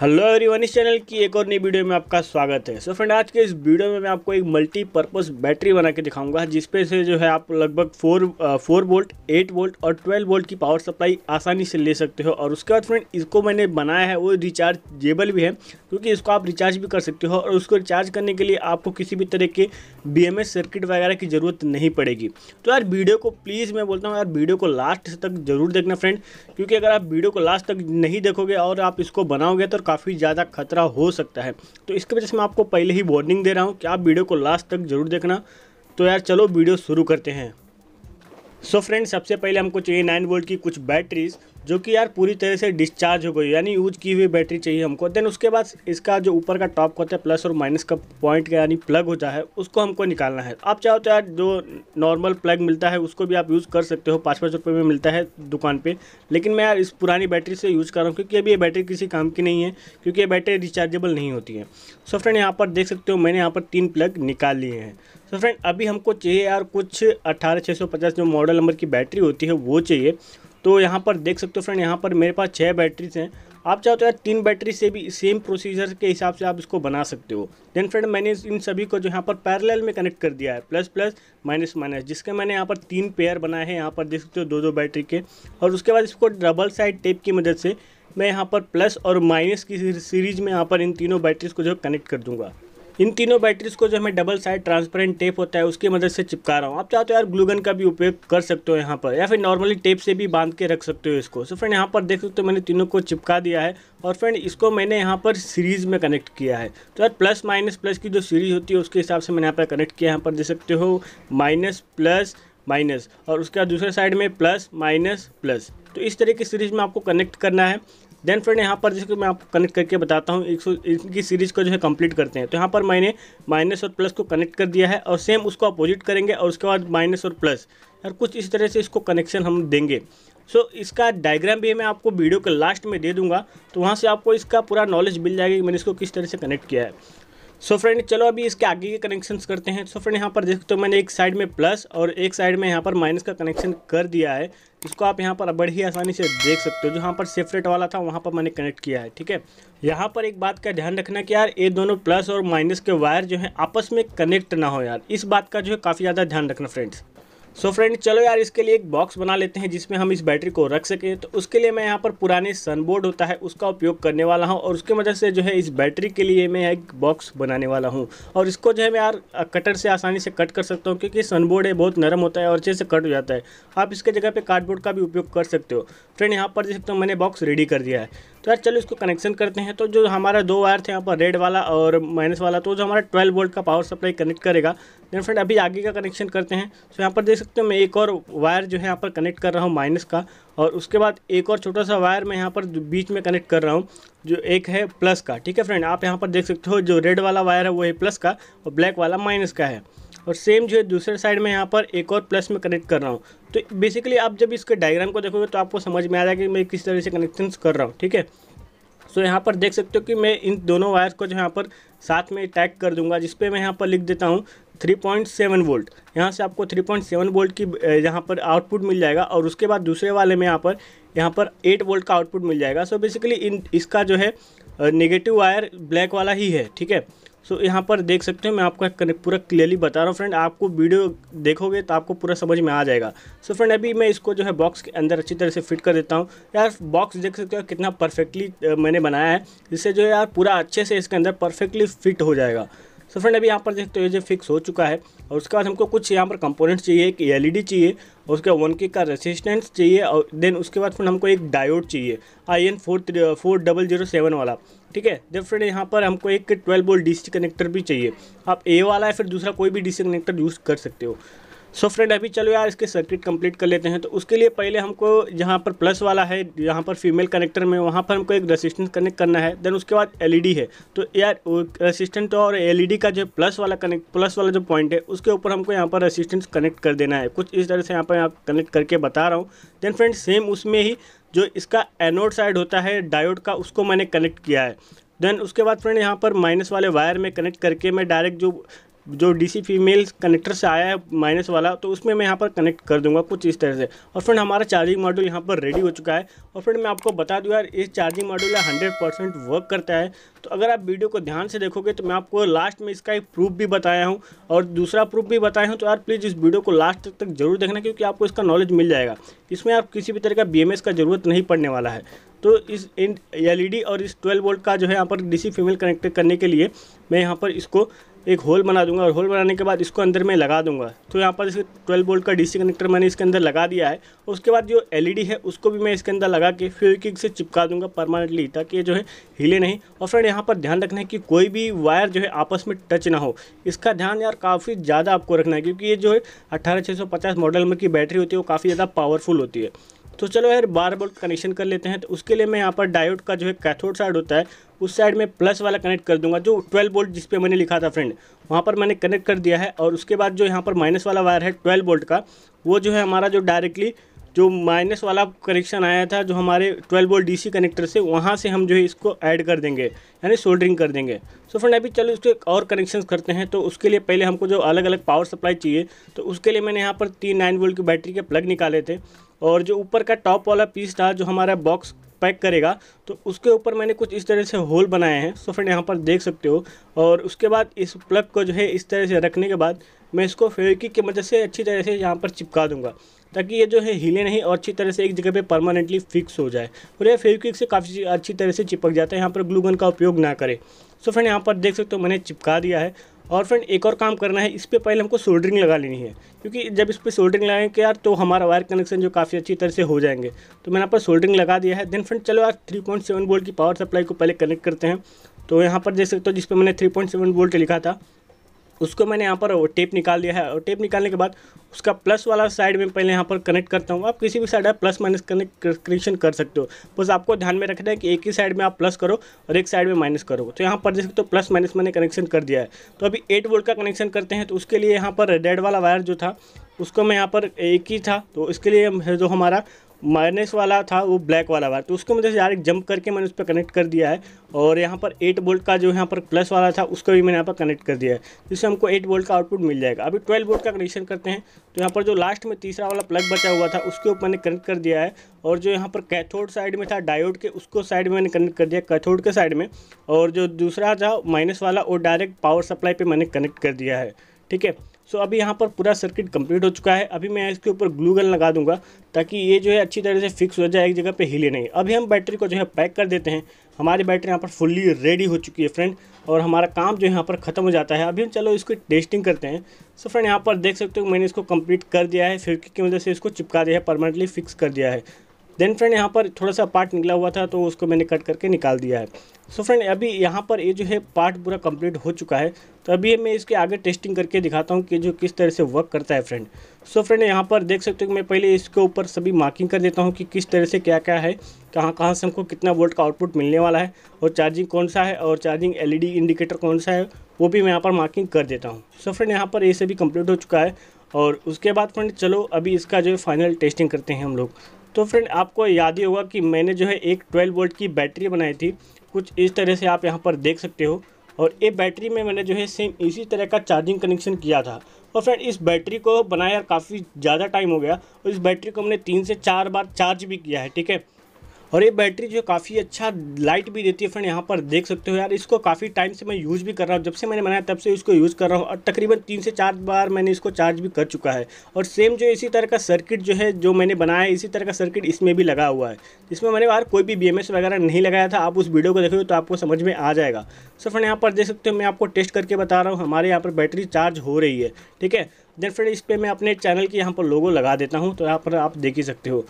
Hello everyone इस channel की एक और नई वीडियो में आपका स्वागत है सो so फ्रेंड आज के इस वीडियो में मैं आपको एक मल्टीपर्पज़ बैटरी बना के दिखाऊंगा जिसपे से जो है आप लगभग four four volt eight volt और ट्वेल्व वोल्ट की पावर सप्लाई आसानी से ले सकते हो और उसके बाद फ्रेंड इसको मैंने बनाया है वो रिचार्जेबल भी है क्योंकि इसको आप रिचार्ज भी कर सकते हो और उसको रिचार्ज करने के लिए आपको किसी भी तरह के बी सर्किट वगैरह की ज़रूरत नहीं पड़ेगी तो यार वीडियो को प्लीज़ मैं बोलता हूँ यार वीडियो को लास्ट तक ज़रूर देखना फ्रेंड क्योंकि अगर आप वीडियो को लास्ट तक नहीं देखोगे और आप इसको बनाओगे तो काफ़ी ज़्यादा खतरा हो सकता है तो इसकी वजह से मैं आपको पहले ही वार्निंग दे रहा हूँ कि आप वीडियो को लास्ट तक जरूर देखना तो यार चलो वीडियो शुरू करते हैं सो फ्रेंड्स सबसे पहले हमको चाहिए नाइन वोल्ट की कुछ बैटरीज जो कि यार पूरी तरह से डिस्चार्ज हो गई यानी यूज की हुई बैटरी चाहिए हमको देन उसके बाद इसका जो ऊपर का टॉप होता है प्लस और माइनस का पॉइंट का यानी प्लग होता है उसको हमको निकालना है आप चाहो तो यार जो नॉर्मल प्लग मिलता है उसको भी आप यूज़ कर सकते हो पाँच पाँच रुपये में मिलता है दुकान पर लेकिन मैं यार इस पुरानी बैटरी से यूज़ कर रहा हूँ क्योंकि अभी ये बैटरी किसी काम की नहीं है क्योंकि ये बैटरी रिचार्जेबल नहीं होती है सो फ्रेंड यहाँ पर देख सकते हो मैंने यहाँ पर तीन प्लग निकाल लिए हैं सो फ्रेंड अभी हमको चाहिए यार कुछ अट्ठारह छः सौ पचास जो मॉडल नंबर की बैटरी होती है वो चाहिए तो यहाँ पर देख सकते हो फ्रेंड यहाँ पर मेरे पास छः बैटरीज हैं आप चाहो तो यार तीन बैटरी से भी सेम प्रोसीजर के हिसाब से आप इसको बना सकते हो देन फ्रेंड मैंने इन सभी को जो यहाँ पर पैरेलल में कनेक्ट कर दिया है प्लस प्लस माइनस माइनस जिसके मैंने यहाँ पर तीन पेयर बनाए हैं यहाँ पर देख सकते हो दो दो बैटरी के और उसके बाद इसको डबल साइड टेप की मदद से मैं यहाँ पर प्लस और माइनस की सीरीज में यहाँ पर इन तीनों बैटरीज को जो कनेक्ट कर दूँगा इन तीनों बैटरीज को जो हमें डबल साइड ट्रांसपेरेंट टेप होता है उसकी मदद से चिपका रहा हूँ आप चाहते हो तो यार ग्लूगन का भी उपयोग कर सकते हो यहाँ पर या फिर नॉर्मली टेप से भी बांध के रख सकते हो इसको सो फ्रेंड यहाँ पर देख सकते हो मैंने तीनों को चिपका दिया है और फ्रेंड इसको मैंने यहाँ पर सीरीज़ में कनेक्ट किया है तो यार प्लस माइनस प्लस की जो सीरीज होती है उसके हिसाब से मैंने यहाँ पर कनेक्ट किया यहाँ पर देख सकते हो माइनस प्लस माइनस और उसके बाद दूसरे साइड में प्लस माइनस प्लस तो इस तरह की सीरीज में आपको कनेक्ट करना है देन फ्रेंड यहाँ पर जैसे कि मैं आपको कनेक्ट करके बताता हूँ एक इनकी सीरीज़ को जो है कंप्लीट करते हैं तो यहाँ पर मैंने माइनस और प्लस को कनेक्ट कर दिया है और सेम उसको अपोजिट करेंगे और उसके बाद माइनस और प्लस और कुछ इस तरह से इसको कनेक्शन हम देंगे सो so, इसका डायग्राम भी मैं आपको वीडियो के लास्ट में दे दूंगा तो वहाँ से आपको इसका पूरा नॉलेज मिल जाएगा कि मैंने इसको किस तरह से कनेक्ट किया है सो so फ्रेंड चलो अभी इसके आगे के कनेक्शंस करते हैं सो so फ्रेंड यहाँ पर देख सकते हो तो मैंने एक साइड में प्लस और एक साइड में यहाँ पर माइनस का कनेक्शन कर दिया है इसको आप यहाँ पर बड़ी ही आसानी से देख सकते हो जो यहाँ पर सेपरेट वाला था वहाँ पर मैंने कनेक्ट किया है ठीक है यहाँ पर एक बात का ध्यान रखना कि यार ये दोनों प्लस और माइनस के वायर जो है आपस में कनेक्ट ना हो यार इस बात का जो है काफ़ी ज़्यादा ध्यान रखना फ्रेंड्स सो so फ्रेंड चलो यार इसके लिए एक बॉक्स बना लेते हैं जिसमें हम इस बैटरी को रख सकें तो उसके लिए मैं यहाँ पर पुराने सनबोर्ड होता है उसका उपयोग करने वाला हूँ और उसकी वजह से जो है इस बैटरी के लिए मैं एक बॉक्स बनाने वाला हूँ और इसको जो है मैं यार कटर से आसानी से कट कर सकता हूँ क्योंकि सनबोर्ड है बहुत नरम होता है और अच्छे से कट हो जाता है आप इसके जगह पर कार्डबोर्ड का भी उपयोग कर सकते हो फ्रेंड यहाँ पर देख सकते हो मैंने बॉक्स रेडी कर दिया है तो यार चलो इसको कनेक्शन करते हैं तो जो हमारा दो वायर थे यहाँ पर रेड वाला और माइनस वाला तो जो हमारा ट्वेल्व वोल्ट का पावर सप्लाई कनेक्ट करेगा देन फ्रेंड अभी आगे का कनेक्शन करते हैं तो यहाँ पर देख सकते हो मैं एक और वायर जो है यहाँ पर कनेक्ट कर रहा हूँ माइनस का और उसके बाद एक और छोटा सा वायर मैं यहाँ पर बीच में कनेक्ट कर रहा हूँ जो एक है प्लस का ठीक है फ्रेंड आप यहाँ पर देख सकते हो जो रेड वाला वायर है वो है प्लस का और ब्लैक वाला माइनस का है और सेम जो है दूसरे साइड में यहाँ पर एक और प्लस में कनेक्ट कर रहा हूँ तो बेसिकली आप जब इसके डायग्राम को देखोगे तो आपको समझ में आ जाएगा कि मैं किस तरह से कनेक्शन कर रहा हूँ ठीक है सो यहाँ पर देख सकते हो कि मैं इन दोनों वायर्स को जो यहाँ पर साथ में टैग कर दूंगा जिसपे मैं यहाँ पर लिख देता हूँ 3.7 वोल्ट यहाँ से आपको 3.7 वोल्ट की यहाँ पर आउटपुट मिल जाएगा और उसके बाद दूसरे वाले में यहाँ पर यहाँ पर 8 वोल्ट का आउटपुट मिल जाएगा सो बेसिकली इन इसका जो है नेगेटिव वायर ब्लैक वाला ही है ठीक है सो so, यहाँ पर देख सकते हो मैं आपको पूरा क्लियरली बता रहा हूँ फ्रेंड आपको वीडियो देखोगे तो आपको पूरा समझ में आ जाएगा सो so, फ्रेंड अभी मैं इसको जो है बॉक्स के अंदर अच्छी तरह से फिट कर देता हूँ यार बॉक्स देख सकते हो कितना परफेक्टली मैंने बनाया है जिससे जो है यार पूरा अच्छे से इसके अंदर परफेक्टली फिट हो जाएगा सो फ्रेंड अभी यहाँ पर देखते हो ये फिक्स हो चुका है और उसके बाद हमको कुछ यहाँ पर कंपोनेंट्स चाहिए एक एल e चाहिए और उसके वन के का रेसिस्टेंस चाहिए और देन उसके बाद फ्रेंड हमको एक डायोड चाहिए I N four four double zero seven वाला ठीक है देन फ्रेंड यहाँ पर हमको एक ट्वेल्व बोल डीसी कनेक्टर भी चाहिए आप ए वाला या फिर दूसरा कोई भी डी कनेक्टर यूज़ कर सकते हो सो फ्रेंड अभी चलो यार इसके सर्किट कंप्लीट कर लेते हैं तो उसके लिए पहले हमको जहाँ पर प्लस वाला है यहाँ पर फीमेल कनेक्टर में वहाँ पर हमको एक रेसिस्टेंस कनेक्ट करना है देन उसके बाद एलईडी e है तो यार रेसिस्टेंट और एलईडी e का जो प्लस वाला कनेक्ट प्लस वाला जो पॉइंट है उसके ऊपर हमको यहाँ पर रेसिस्टेंस कनेक्ट कर देना है कुछ इस तरह से यहाँ पर आप कनेक्ट करके बता रहा हूँ देन फ्रेंड सेम उसमें ही जो इसका एनोड साइड होता है डायोड का उसको मैंने कनेक्ट किया है देन उसके बाद फ्रेंड यहाँ पर माइनस वाले वायर में कनेक्ट करके मैं डायरेक्ट जो जो डीसी फीमेल कनेक्टर से आया है माइनस वाला तो उसमें मैं यहाँ पर कनेक्ट कर दूंगा कुछ इस तरह से और फ्रेंड हमारा चार्जिंग मॉड्यूल यहाँ पर रेडी हो चुका है और फ्रेंड मैं आपको बता दूँ यार इस charging module hundred percent work करता है तो अगर आप वीडियो को ध्यान से देखोगे तो मैं आपको लास्ट में इसका एक प्रूफ भी बताया हूँ और दूसरा प्रूफ भी बताया हूँ तो यार प्लीज़ इस वीडियो को लास्ट तक जरूर देखना क्योंकि आपको इसका नॉलेज मिल जाएगा इसमें आप किसी भी तरह का बी का ज़रूरत नहीं पड़ने वाला है तो इस एल e और इस 12 वोल्ट का जो है यहाँ पर डीसी फीमेल कनेक्ट करने के लिए मैं यहाँ पर इसको एक होल बना दूंगा और होल बनाने के बाद इसको अंदर में लगा दूंगा तो यहाँ पर इसे 12 वोल्ट का डीसी कनेक्टर मैंने इसके अंदर लगा दिया है उसके बाद जो एलईडी है उसको भी मैं इसके अंदर लगा के फ्यूकिक से चिपका दूंगा परमानेंटली ताकि ये जो है हिले नहीं और फ्रेंड यहाँ पर ध्यान रखना है कि कोई भी वायर जो है आपस में टच ना हो इसका ध्यान यार काफ़ी ज़्यादा आपको रखना है क्योंकि ये जो है अट्ठारह मॉडल में की बैटरी होती है वो काफ़ी ज़्यादा पावरफुल होती है तो चलो यार बार बोल्ट कनेक्शन कर लेते हैं तो उसके लिए मैं यहाँ पर डायोड का जो है कैथोड साइड होता है उस साइड में प्लस वाला कनेक्ट कर दूंगा जो 12 बोल्ट जिस पे मैंने लिखा था फ्रेंड वहाँ पर मैंने कनेक्ट कर दिया है और उसके बाद जो यहाँ पर माइनस वाला वायर है ट्वेल्व बोल्ट का वो जो है हमारा जो डायरेक्टली जो माइनस वाला कनेक्शन आया था जो हमारे 12 वोल्ट डीसी कनेक्टर से वहाँ से हम जो है इसको ऐड कर देंगे यानी सोल्डरिंग कर देंगे सो फ्रेंड अभी चलो इसके और कनेक्शन करते हैं तो उसके लिए पहले हमको जो अलग अलग पावर सप्लाई चाहिए तो उसके लिए मैंने यहाँ पर तीन नाइन वोल्ट की बैटरी के प्लग निकाले थे और जो ऊपर का टॉप वाला पीस था जो हमारा बॉक्स पैक करेगा तो उसके ऊपर मैंने कुछ इस तरह से होल बनाए हैं सो फ्रेंड यहाँ पर देख सकते हो और उसके बाद इस प्लग को जो है इस तरह से रखने के बाद मैं इसको फेविकिक की मदद से अच्छी तरह से यहाँ पर चिपका दूंगा ताकि ये जो है हिले नहीं और अच्छी तरह से एक जगह पे परमानेंटली फिक्स हो जाए और ये फेविक्विक से काफ़ी अच्छी तरह से चिपक जाता है यहाँ पर ग्लूगन का उपयोग ना करें सो फ्रेंड यहाँ पर देख सकते हो मैंने चिपका दिया है और फ्रेंड एक और काम करना है इस पर पहले हमको सोल्डरिंग लगा लेनी है क्योंकि जब इस पर सोल्डरिंग लगाएंगे यार तो हमारा वायर कनेक्शन जो काफ़ी अच्छी तरह से हो जाएंगे तो मैंने यहाँ पर सोल्डरिंग लगा दिया है देन फ्रेंड चलो यार थ्री पॉइंट सेवन वोल्ट की पावर सप्लाई को पहले कनेक्ट करते हैं तो यहाँ पर देख सकते हो जिस पर मैंने थ्री पॉइंट सेवन वोल्ट लिखा था उसको मैंने यहाँ पर टेप निकाल दिया है और टेप निकालने के बाद उसका प्लस वाला साइड में पहले यहाँ पर कनेक्ट करता हूँ आप किसी भी साइड आप प्लस माइनस कनेक्ट कनेक्शन कर सकते हो बस आपको ध्यान में रखना है कि एक ही साइड में आप प्लस करो और एक साइड में माइनस करो तो यहाँ पर देख सकते हो प्लस माइनस मैंने कनेक्शन कर दिया है तो अभी एट वोल्ट का कनेक्शन करते हैं तो उसके लिए यहाँ पर रेड वाला वायर जो था उसको मैं यहाँ पर एक ही था तो इसके लिए जो हमारा माइनस वाला था वो ब्लैक वाला वायर तो उसको मुझे डायरेक्ट जंप करके मैंने उस पर कनेक्ट कर दिया है और यहाँ पर एट बोल्ट का जो यहाँ पर प्लस वाला था उसको भी मैंने यहाँ पर कनेक्ट कर दिया है जिससे हमको एट बोल्ट का आउटपुट मिल जाएगा अभी ट्वेल्व बोल्ट का कनेक्शन करते हैं तो यहाँ पर जो लास्ट में तीसरा वाला प्लग बचा हुआ था उसके ऊपर मैंने कनेक्ट कर दिया है और जो यहाँ पर कैथोड साइड में था डायोड के उसको साइड में मैंने कनेक्ट कर दिया कैथोड के साइड में और जो दूसरा था माइनस वाला वो डायरेक्ट पावर सप्लाई पर मैंने कनेक्ट कर दिया है ठीक है सो अभी यहाँ पर पूरा सर्किट कंप्लीट हो चुका है अभी मैं इसके ऊपर ग्लू गन लगा दूंगा ताकि ये जो है अच्छी तरह से फिक्स हो जाए एक जगह पे हिले नहीं अभी हम बैटरी को जो है पैक कर देते हैं हमारी बैटरी यहाँ पर फुल्ली रेडी हो चुकी है फ्रेंड और हमारा काम जो यहाँ पर ख़त्म हो जाता है अभी हम चलो इसको टेस्टिंग करते हैं सो फ्रेंड यहाँ पर देख सकते हो मैंने इसको कंप्लीट कर दिया है फिर की वजह से इसको चिपका दिया है परमानेंटली फिक्स कर दिया है देन फ्रेंड यहाँ पर थोड़ा सा पार्ट निकला हुआ था तो उसको मैंने कट करके निकाल दिया है सो so फ्रेंड अभी यहाँ पर ये जो है पार्ट पूरा कंप्लीट हो चुका है तो अभी मैं इसके आगे टेस्टिंग करके दिखाता हूँ कि जो किस तरह से वर्क करता है फ्रेंड सो so फ्रेंड यहाँ पर देख सकते हो कि मैं पहले इसके ऊपर सभी मार्किंग कर देता हूँ कि किस तरह से क्या क्या है कहाँ कहाँ से हमको कितना वोल्ट का आउटपुट मिलने वाला है और चार्जिंग कौन सा है और चार्जिंग एल इंडिकेटर कौन सा है वो भी मैं यहाँ पर मार्किंग कर देता हूँ सो फ्रेंड यहाँ पर ये सभी कम्प्लीट हो चुका है और उसके बाद फ्रेंड चलो अभी इसका जो है फाइनल टेस्टिंग करते हैं हम लोग तो फ्रेंड आपको याद ही होगा कि मैंने जो है एक 12 वोल्ट की बैटरी बनाई थी कुछ इस तरह से आप यहाँ पर देख सकते हो और ये बैटरी में मैंने जो है सेम इसी तरह का चार्जिंग कनेक्शन किया था और फ्रेंड इस बैटरी को बनाया काफ़ी ज़्यादा टाइम हो गया और इस बैटरी को हमने तीन से चार बार चार्ज भी किया है ठीक है और ये बैटरी जो काफ़ी अच्छा लाइट भी देती है फ्रेंड यहाँ पर देख सकते हो यार इसको काफ़ी टाइम से मैं यूज़ भी कर रहा हूँ जब से मैंने बनाया तब से इसको यूज़ कर रहा हूँ और तकरीबन तीन से चार बार मैंने इसको चार्ज भी कर चुका है और सेम जो इसी तरह का सर्किट जो है जो मैंने बनाया इसी तरह का सर्किट इसमें भी लगा हुआ है इसमें मैंने बाहर कोई भी बी वगैरह नहीं लगाया था आप उस वीडियो को देखोगे तो आपको समझ में आ जाएगा सो फ्रेंड यहाँ पर देख सकते हो मैं आपको टेस्ट करके बता रहा हूँ हमारे यहाँ पर बैटरी चार्ज हो रही है ठीक है देन फ्रेंड इस पर मैं अपने चैनल की यहाँ पर लोगो लगा देता हूँ तो यहाँ पर आप देख ही सकते हो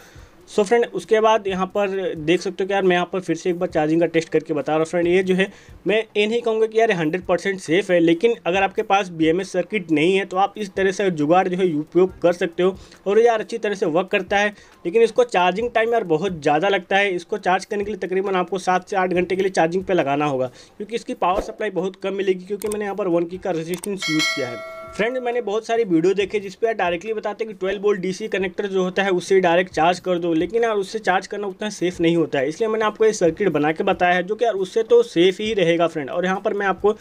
सो so फ्रेंड उसके बाद यहाँ पर देख सकते हो कि यार मैं यहाँ पर फिर से एक बार चार्जिंग का टेस्ट करके बता रहा हूँ फ्रेंड ये जो है मैं ये नहीं कहूँगा कि यार हंड्रेड परसेंट सेफ़ है लेकिन अगर आपके पास बी सर्किट नहीं है तो आप इस तरह से जुगाड़ जो है उपयोग कर सकते हो और यार अच्छी तरह से वर्क करता है लेकिन इसको चार्जिंग टाइम यार बहुत ज़्यादा लगता है इसको चार्ज करने के लिए तकरीबन आपको सात से आठ घंटे के लिए चार्जिंग पर लगाना होगा क्योंकि इसकी पावर सप्लाई बहुत कम मिलेगी क्योंकि मैंने यहाँ पर वन की का रजिस्टेंस यूज़ किया है फ्रेंड मैंने बहुत सारी वीडियो देखे जिस पर डायरेक्टली बताते हैं कि 12 बोल्ट डीसी कनेक्टर जो होता है उससे डायरेक्ट चार्ज कर दो लेकिन यार उससे चार्ज करना उतना सेफ नहीं होता है इसलिए मैंने आपको ये सर्किट बना के बताया है जो कि यार उससे तो सेफ ही रहेगा फ्रेंड और यहाँ पर मैं आपको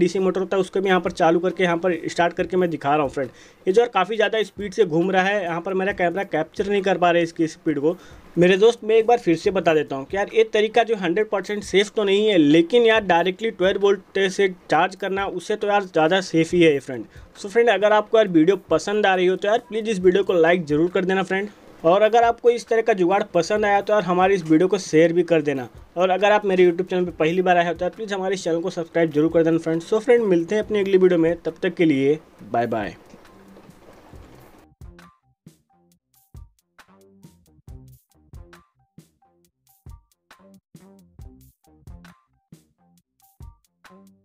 डी सी मोटर होता है उसको भी यहाँ पर चालू करके यहाँ पर स्टार्ट करके मैं दिखा रहा हूँ फ्रेंड ये जो यार काफ़ी ज़्यादा स्पीड से घूम रहा है यहाँ पर मेरा कैमरा कैप्चर नहीं कर पा रहा है इसकी स्पीड को मेरे दोस्त मैं एक बार फिर से बता देता हूँ कि यार ये तरीका जो 100 परसेंट सेफ़ तो नहीं है लेकिन यार डायरेक्टली 12 वोल्ट से चार्ज करना उससे तो यार ज़्यादा सेफ़ ही है फ्रेंड सो फ्रेंड अगर आपको यार वीडियो पसंद आ रही हो तो यार प्लीज़ इस वीडियो को लाइक ज़रूर कर देना फ्रेंड और अगर आपको इस तरह का जुगाड़ पसंद आया तो यार हमारे इस वीडियो को शेयर भी कर देना और अगर आप मेरे यूट्यूब चैनल पर पहली बार आए हो तो यार प्लीज़ हमारे चैनल को सब्सक्राइब जरूर कर देना फ्रेंड सो फ्रेंड मिलते हैं अपनी अगली वीडियो में तब तक के लिए बाय बाय Thank you.